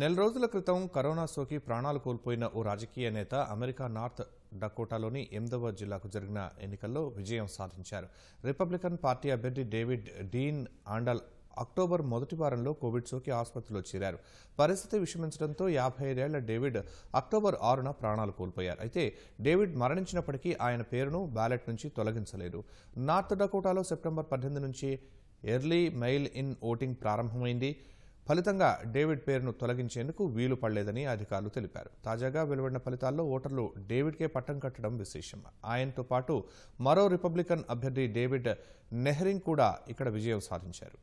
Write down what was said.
నెల రోజుల క్రితం కరోనా సోకి ప్రాణాలు కోల్పోయిన ఓ రాజకీయ నేత అమెరికా నార్త్ డకోటాలోని ఎనిమిదవ జిల్లాకు జరిగిన ఎన్నికల్లో విజయం సాధించారు రిపబ్లికన్ పార్టీ అభ్యర్థి డేవిడ్ డీన్ ఆండల్ అక్టోబర్ మొదటి వారంలో కోవిడ్ సోకి ఆసుపత్రిలో చేరారు పరిస్థితి విషమించడంతో యాభై ఐదేళ్ల డేవిడ్ అక్టోబర్ ఆరున ప్రాణాలు కోల్పోయారు అయితే డేవిడ్ మరణించినప్పటికీ ఆయన పేరును బ్యాలెట్ నుంచి తొలగించలేదు నార్త్ డకోటాలో సెప్టెంబర్ పద్దెనిమిది నుంచి ఎర్లీ మెయిల్ ఇన్ ఓటింగ్ ప్రారంభమైంది ఫలితంగా డేవిడ్ పేరును తొలగించేందుకు వీలు పడలేదని అధికారులు తెలిపారు తాజాగా వెలువడిన ఫలితాల్లో ఓటర్లు డేవిడ్కే పట్టం కట్టడం విశేషం ఆయనతో పాటు మరో రిపబ్లికన్ అభ్యర్థి డేవిడ్ నెహ్రింగ్ కూడా ఇక్కడ విజయం సాధించారు